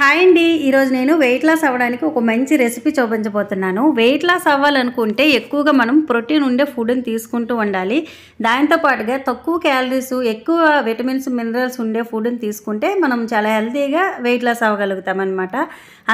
hi అండి ఈరోజు నేను వెయిట్ లాస్ అవ్వడానికి ఒక మంచి రెసిపీ చూపించబోతున్నాను వెయిట్ లాస్ అవ్వాలనుకుంటే ఎక్కువగా మనం ప్రోటీన్ ఉండే ఫుడ్ని తీసుకుంటూ ఉండాలి దాంతోపాటుగా తక్కువ క్యాలరీస్ ఎక్కువ విటమిన్స్ మినరల్స్ ఉండే ఫుడ్ని తీసుకుంటే మనం చాలా హెల్తీగా వెయిట్ లాస్ అవ్వగలుగుతాం అనమాట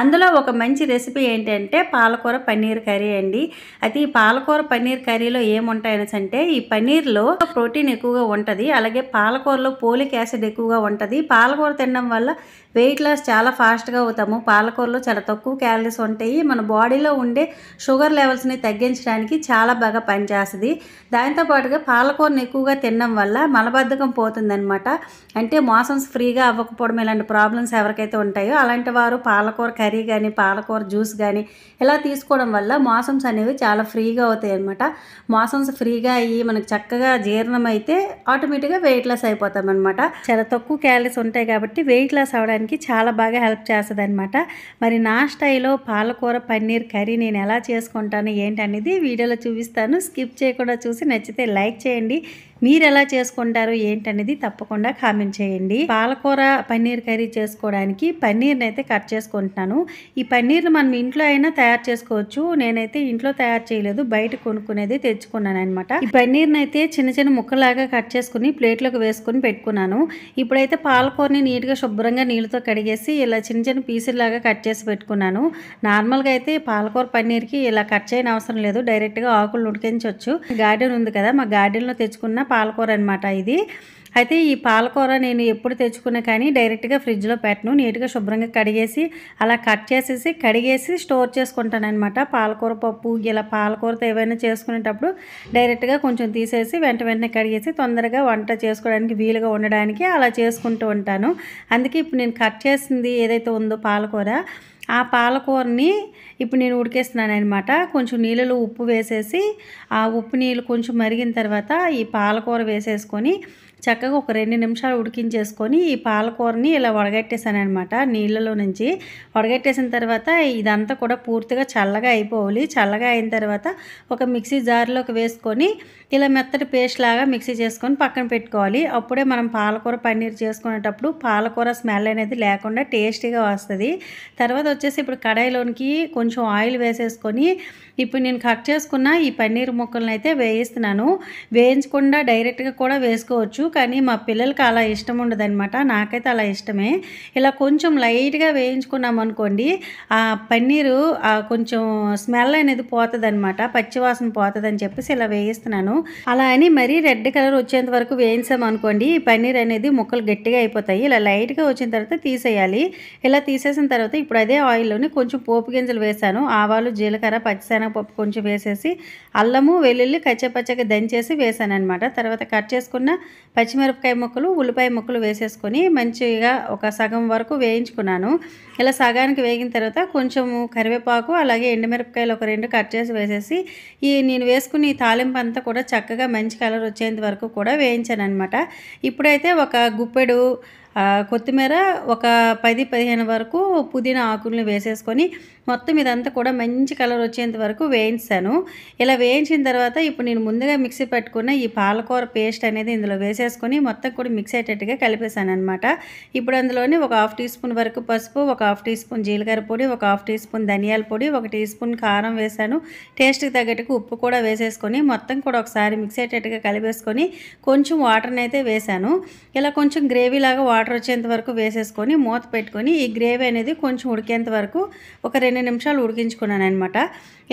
అందులో ఒక మంచి రెసిపీ ఏంటంటే పాలకూర పన్నీర్ కర్రీ అండి అయితే ఈ పాలకూర పన్నీర్ కర్రీలో ఏముంటాయని అంటే ఈ పన్నీర్లో ప్రోటీన్ ఎక్కువగా ఉంటుంది అలాగే పాలకూరలో పోలిక్ యాసిడ్ ఎక్కువగా ఉంటుంది పాలకూర తినడం వల్ల వెయిట్ లాస్ చాలా ఫాస్ట్ ఫాస్ట్గా అవుతాము పాలకూరలో చాలా తక్కువ క్యాలరీస్ ఉంటాయి మన బాడీలో ఉండే షుగర్ లెవెల్స్ని తగ్గించడానికి చాలా బాగా పనిచేస్తుంది దాంతోపాటుగా పాలకూరను ఎక్కువగా తినడం వల్ల మలబద్ధకం పోతుందనమాట అంటే మోసన్స్ ఫ్రీగా అవ్వకపోవడం ఇలాంటి ప్రాబ్లమ్స్ ఎవరికైతే ఉంటాయో అలాంటి వారు పాలకూర కర్రీ కానీ పాలకూర జ్యూస్ కానీ ఇలా తీసుకోవడం వల్ల మోసమ్స్ అనేవి చాలా ఫ్రీగా అవుతాయి అనమాట మోసమ్స్ ఫ్రీగా అయ్యి మనకు చక్కగా జీర్ణం అయితే ఆటోమేటిక్గా వెయిట్ లాస్ అయిపోతాం అనమాట చాలా తక్కువ క్యాలరీస్ ఉంటాయి కాబట్టి వెయిట్ లాస్ అవడానికి చాలా బాగా హెల్ప్ చేస్తుంది అనమాట మరి నా స్టైలో పాలకూర పన్నీర్ కర్రీ నేను ఎలా చేసుకుంటాను ఏంటనేది వీడియోలో చూపిస్తాను స్కిప్ చేయకుండా చూసి నచ్చితే లైక్ చేయండి మీరు ఎలా చేసుకుంటారు ఏంటనేది తప్పకుండా కామెంట్ చేయండి పాలకూర పన్నీర్ కర్రీ చేసుకోవడానికి పన్నీర్ని అయితే కట్ చేసుకుంటున్నాను ఈ పన్నీర్ని మనం ఇంట్లో అయినా తయారు చేసుకోవచ్చు నేనైతే ఇంట్లో తయారు చేయలేదు బయట కొనుక్కునేది తెచ్చుకున్నాను అనమాట ఈ పన్నీర్ని అయితే చిన్న చిన్న ముక్కలాగా కట్ చేసుకుని ప్లేట్లోకి వేసుకుని పెట్టుకున్నాను ఇప్పుడైతే పాలకూరని నీట్గా శుభ్రంగా నీళ్ళతో కడిగేసి ఇలా చిన్న చిన్న పీసులాగా కట్ చేసి పెట్టుకున్నాను నార్మల్గా అయితే పాలకూర పన్నీర్కి ఇలా కట్ చేయని అవసరం లేదు డైరెక్ట్గా ఆకులు ఉడికించవచ్చు గార్డెన్ ఉంది కదా మా గార్డెన్లో తెచ్చుకున్న పాలకూర అనమాట ఇది అయితే ఈ పాలకూర నేను ఎప్పుడు తెచ్చుకున్నా కానీ డైరెక్ట్గా ఫ్రిడ్జ్లో పెట్టను నీట్గా శుభ్రంగా కడిగేసి అలా కట్ చేసేసి కడిగేసి స్టోర్ చేసుకుంటానమాట పాలకూర పప్పు ఇలా పాలకూరతో ఏవైనా చేసుకునేటప్పుడు డైరెక్ట్గా కొంచెం తీసేసి వెంట వెంటనే కడిగేసి తొందరగా వంట చేసుకోవడానికి వీలుగా ఉండడానికి అలా చేసుకుంటూ ఉంటాను అందుకే ఇప్పుడు నేను కట్ చేసింది ఏదైతే ఉందో పాలకూర ఆ పాలకూరని ఇప్పుడు నేను ఉడికేస్తున్నాను అనమాట కొంచెం నీళ్ళలో ఉప్పు వేసేసి ఆ ఉప్పు నీళ్ళు కొంచెం మరిగిన తర్వాత ఈ పాలకూర వేసేసుకొని చక్కగా ఒక రెండు నిమిషాలు ఉడికించేసుకొని ఈ పాలకూరని ఇలా వడగట్టేసాను అనమాట నీళ్ళలో నుంచి వడగట్టేసిన తర్వాత ఇదంతా కూడా పూర్తిగా చల్లగా అయిపోవాలి చల్లగా అయిన తర్వాత ఒక మిక్సీ జార్లోకి వేసుకొని ఇలా మెత్తటి పేస్ట్ లాగా మిక్సీ చేసుకొని పక్కన పెట్టుకోవాలి అప్పుడే మనం పాలకూర పన్నీర్ చేసుకునేటప్పుడు పాలకూర స్మెల్ అనేది లేకుండా టేస్టీగా వస్తుంది తర్వాత వచ్చేసి ఇప్పుడు కడాయిలోనికి కొంచెం ఆయిల్ వేసేసుకొని ఇప్పుడు నేను కట్ చేసుకున్న ఈ పన్నీర్ ముక్కలను అయితే వేయిస్తున్నాను వేయించకుండా డైరెక్ట్గా కూడా వేసుకోవచ్చు కానీ మా పిల్లలకి అలా ఇష్టం ఉండదనమాట నాకైతే అలా ఇష్టమే ఇలా కొంచెం లైట్గా వేయించుకున్నాం అనుకోండి ఆ పన్నీరు కొంచెం స్మెల్ అనేది పోతుందనమాట పచ్చివాసన పోతుందని చెప్పేసి ఇలా వేయిస్తున్నాను అలా అని మరీ రెడ్ కలర్ వచ్చేంత వరకు వేయించాం అనుకోండి ఈ పన్నీర్ అనేది ముక్కలు గట్టిగా అయిపోతాయి ఇలా లైట్గా వచ్చిన తర్వాత తీసేయాలి ఇలా తీసేసిన తర్వాత ఇప్పుడు అదే ఆయిల్లోనే కొంచెం పోపు గింజలు వేశాను ఆవాలు జీలకర్ర పచ్చిశనగపప్పు కొంచెం వేసేసి అల్లము వెల్లుల్లి కచ్చపచ్చగా దంచేసి వేసాను అనమాట తర్వాత కట్ చేసుకున్న పచ్చిమిరపకాయ ముక్కలు ఉల్లిపాయ ముక్కలు వేసేసుకొని మంచిగా ఒక సగం వరకు వేయించుకున్నాను ఇలా సగానికి వేగిన తర్వాత కొంచెం కరివేపాకు అలాగే ఎండుమిరపకాయలు ఒక రెండు కట్ చేసి వేసేసి ఈ నేను వేసుకుని ఈ తాలింపు అంతా కూడా చక్కగా మంచి కలర్ వచ్చేంత వరకు కూడా వేయించాను అనమాట ఇప్పుడైతే ఒక గుప్పెడు కొత్తిమీర ఒక పది పదిహేను వరకు పుదీనా ఆకులను వేసేసుకొని మొత్తం ఇదంతా కూడా మంచి కలర్ వచ్చేంత వరకు వేయించాను ఇలా వేయించిన తర్వాత ఇప్పుడు నేను ముందుగా మిక్సీ పెట్టుకున్న ఈ పాలకూర పేస్ట్ అనేది ఇందులో వేసేసుకొని మొత్తం కూడా మిక్స్ అయ్యేటట్టుగా కలిపేశాను అనమాట ఇప్పుడు అందులోనే ఒక హాఫ్ టీ స్పూన్ వరకు పసుపు ఒక హాఫ్ టీ స్పూన్ జీలకర్ర పొడి ఒక హాఫ్ టీ స్పూన్ ధనియాల పొడి ఒక టీ స్పూన్ కారం వేసాను టేస్ట్కి తగ్గట్టుకు ఉప్పు కూడా వేసేసుకొని మొత్తం కూడా ఒకసారి మిక్స్ అయ్యేటట్టుగా కలిపేసుకొని కొంచెం వాటర్ని అయితే వేశాను ఇలా కొంచెం గ్రేవీ లాగా వాటర్ వాటర్ వచ్చేంత వరకు వేసేసుకొని మూత పెట్టుకొని ఈ గ్రేవీ అనేది కొంచెం ఉడికేంత వరకు ఒక రెండు నిమిషాలు ఉడికించుకున్నాను అనమాట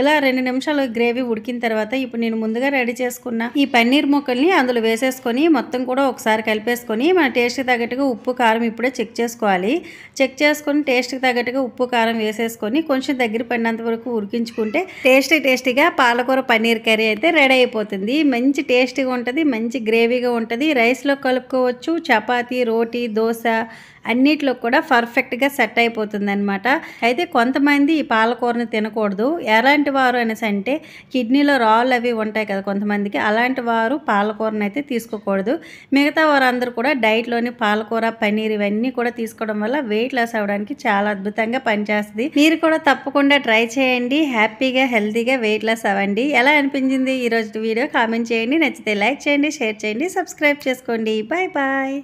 ఇలా రెండు నిమిషాలు గ్రేవీ ఉడికిన తర్వాత ఇప్పుడు నేను ముందుగా రెడీ చేసుకున్న ఈ పన్నీర్ ముక్కల్ని అందులో వేసేసుకొని మొత్తం కూడా ఒకసారి కలిపేసుకొని మన టేస్ట్కి తగ్గట్టుగా ఉప్పు కారం ఇప్పుడే చెక్ చేసుకోవాలి చెక్ చేసుకొని టేస్ట్కి తగ్గట్టుగా ఉప్పు కారం వేసేసుకొని కొంచెం దగ్గర పడినంత వరకు ఉడికించుకుంటే టేస్టీ టేస్టీగా పాలకూర పన్నీర్ కర్రీ అయితే రెడీ అయిపోతుంది మంచి టేస్టీగా ఉంటుంది మంచి గ్రేవీగా ఉంటుంది రైస్లో కలుపుకోవచ్చు చపాతీ రోటీ దోశ అన్నిట్లో కూడా పర్ఫెక్ట్గా సెట్ అయిపోతుందనమాట అయితే కొంతమంది ఈ పాలకూరని తినకూడదు ఎలాంటి వారు అనేసి అంటే కిడ్నీలో రాళ్ళు అవి ఉంటాయి కదా కొంతమందికి అలాంటి వారు పాలకూరని అయితే తీసుకోకూడదు మిగతా వారందరూ కూడా డైట్లోని పాలకూర పన్నీర్ ఇవన్నీ కూడా తీసుకోవడం వల్ల వెయిట్ లాస్ అవ్వడానికి చాలా అద్భుతంగా పనిచేస్తుంది మీరు కూడా తప్పకుండా ట్రై చేయండి హ్యాపీగా హెల్తీగా వెయిట్ లాస్ అవ్వండి ఎలా అనిపించింది ఈరోజు వీడియో కామెంట్ చేయండి నచ్చితే లైక్ చేయండి షేర్ చేయండి సబ్స్క్రైబ్ చేసుకోండి బాయ్ బాయ్